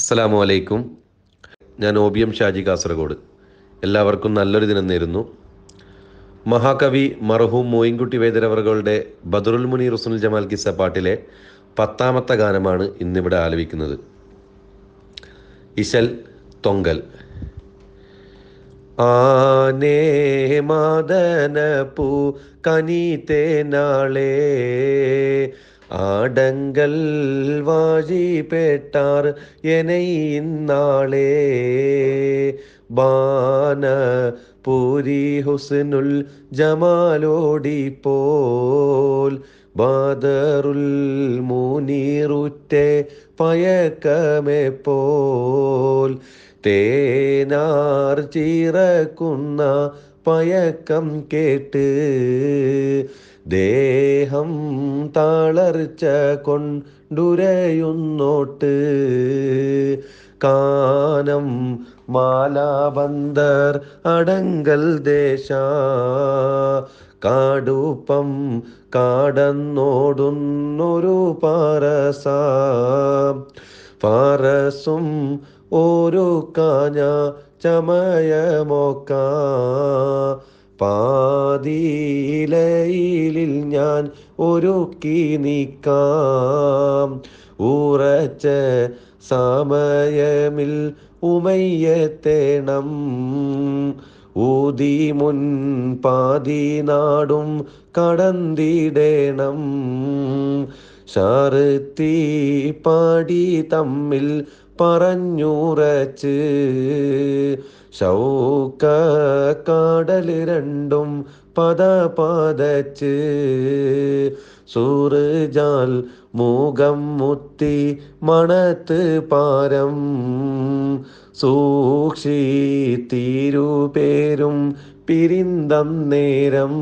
അസ്സലാമു അലൈക്കും ഞാൻ O B M Shaji Kasaragod എല്ലാവർക്കും നല്ലൊരു ദിനം നേരുന്നു മഹാകവി മർഹൂം മോയിൻകുട്ടി വേദരവറുകളുടെ ബദറുൽ മുനി റുസുൽ ജമാൽ കിസ പാട്ടിലെ പത്താമത്തെ ഗാനമാണ് ഇന്നിവിടെ ആലപിക്കുന്നത് ഇശൽ തൊങ്കൽ ആനേ മദനപൂ കനീ തേ നാളേ ആടങ്കൽ വാഴി പേട്ടാർ എനയിന്നാളേ ബാന പൂരി ഹുസനുൽ ജമാലോടി പോൽ ബാദറുൽ മൂനീറുറ്റെ പയക്കമേ പോൽ തേനാർ ചീറക്കുന്ന പയക്കം കേട്ട് ദേഹം തളർച്ച കൊണ്ടുരയുന്നോട്ട് കാനം മാലാബന്ധർ അടങ്കൽ ദേശ കാടുപ്പം കാടന്നോടുന്നൊരു പാറസ പാറസും ഓരോ കാഞ്ഞ ചമയമോക്ക പാതിയിലയിലിൽ ഞാൻ ഒരുക്കി നീക്കാം ഉറച്ച സമയമിൽ ഉമയ്യത്തേണം ഊതി മുൻ പാതി നാടും കടന്തിടേണം ശാരത്തി പാടി തമ്മിൽ പറഞ്ഞുറച്ച് ശൗക്ക കടല് രണ്ടും പദ പാതച്ച് സൂറജാൽ മൂകം മുത്തി മണത്ത് പാരം സൂക്ഷി പേരും പിരിന്തം നേരം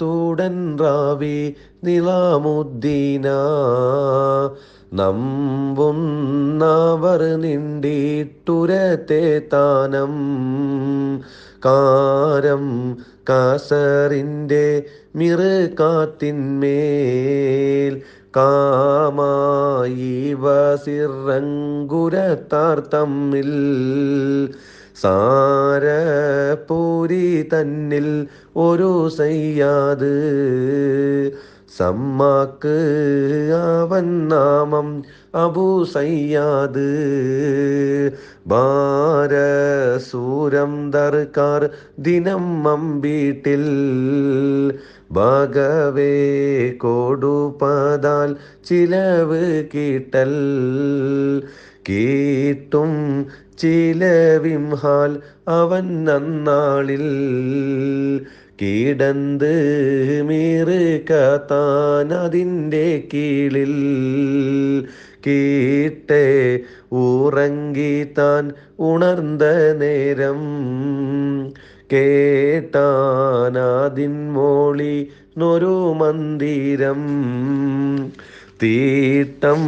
തൂടൻ റാവി നിലാമുദ്ദീന നമ്പുന്നവർ നിണ്ടിട്ടുരത്തെ താനം കാരം കാസറിൻ്റെ മിറുകാത്തിന്മേൽ കാമായി വസിറങ്കുരത്താർ തമ്മിൽ സാരപൂരി തന്നിൽ ഒരു സയ്യാദ് സമ്മാക്ക് അവൻ നാമം അബൂ സയ്യാദ് ഭാരസൂരം ദർക്കാർ ദിനം മമ്പീട്ടിൽ ഭാഗവേ കൊടുപതാൽ ചിലവ് കീട്ടൽ കീട്ടും ചിലവിംഹാൽ അവൻ നന്നാളിൽ കീടന്ത് മീറ് കാത്താൻ അതിൻ്റെ കീഴിൽ കീട്ടെ ഉറങ്ങി താൻ ഉണർന്ന നേരം കേട്ടാനാദിൻ മോളി നൊരു മന്ദിരം തീട്ടം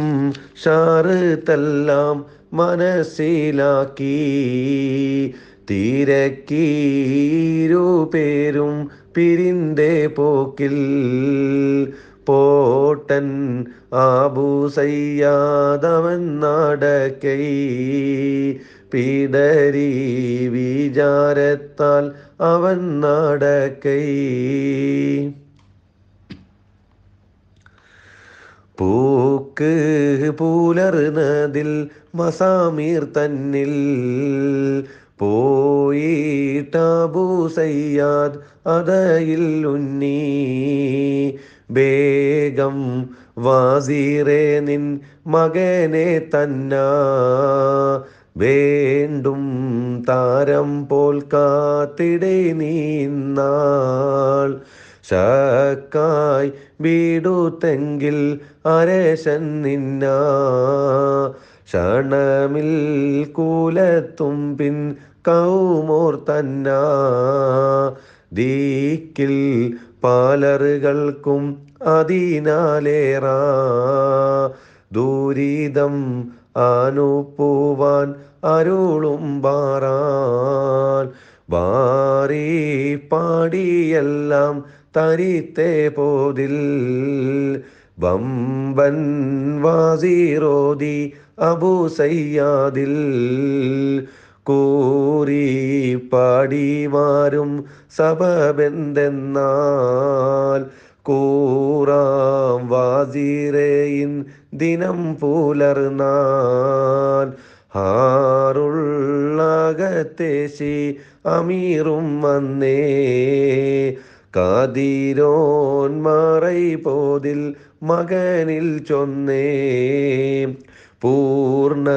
ഷാറ് തല്ലാം മനസ്സിലാക്കി തീരക്കീരു പേരും പിരിന്തേ പോക്കിൽ പോട്ടൻ ആബൂസയ്യാതവൻ നടക്കൈ പിടരി വിചാരത്താൽ അവൻ നടക്കൈ പൂക്ക് പൂലറുന്നതിൽ മസാമീർ തന്നിൽ പോയി തബു സയ്യാദ് അതയിൽ ഉന്നീ ബേഗം വാസീറേ നിൻ മകനെ തന്ന വേണ്ടും താരം പോൽ കാത്തിടെ നീന്നാൾ ശക്കായ് വീടു തെങ്കിൽ അരേശൻ നിന്ന ക്ഷണമിൽ കൂലത്തും പിൻ കൗമോർ തന്ന ദീക്കിൽ പാലറുകൾക്കും അതിനാലേറ ദൂരീതം ആനുപ്പൂവാൻ അരുളും പാറാൻ പാടിയെല്ലാം തരിത്തേ പോതിൽ വമ്പൻ വാസിറോതി അബു സയ്യാദിൽ കൂറി പാടിമാരും സബബെന്തെന്നാൽ കൂറാം വാസീരേയിൻ ദിനം പുലർന്നാൽ ഹാറുള്ളകത്തേശി അമീറും വന്നേ കാതിരോന്മാറൈ പോതിൽ മകനിൽ ചൊന്നേ പൂർണ്ണ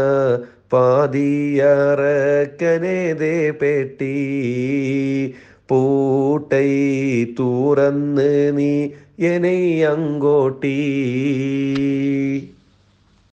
പാതിയറക്കനേതേ പെട്ടി പൂട്ടൈ തുറന്ന് നീ എനെ അങ്ങോട്ടീ